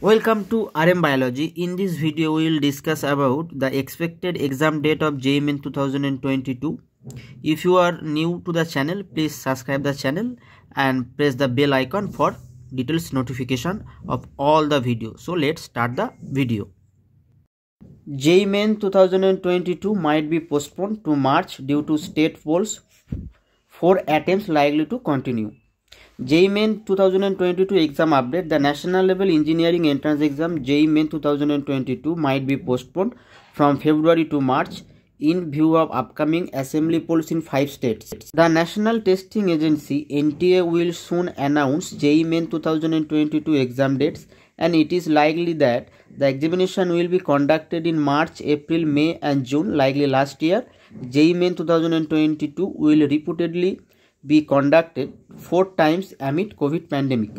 Welcome to RM Biology. In this video, we will discuss about the expected exam date of JMN 2022. If you are new to the channel, please subscribe the channel and press the bell icon for details notification of all the video. So let's start the video. JMN 2022 might be postponed to March due to state polls. Four attempts likely to continue. JEE Main 2022 exam update The national level engineering entrance exam JEE Main 2022 might be postponed from February to March in view of upcoming assembly polls in five states. The National Testing Agency NTA will soon announce JEE Main 2022 exam dates and it is likely that the examination will be conducted in March, April, May and June likely last year. JEE Main 2022 will reputedly be conducted four times amid COVID pandemic.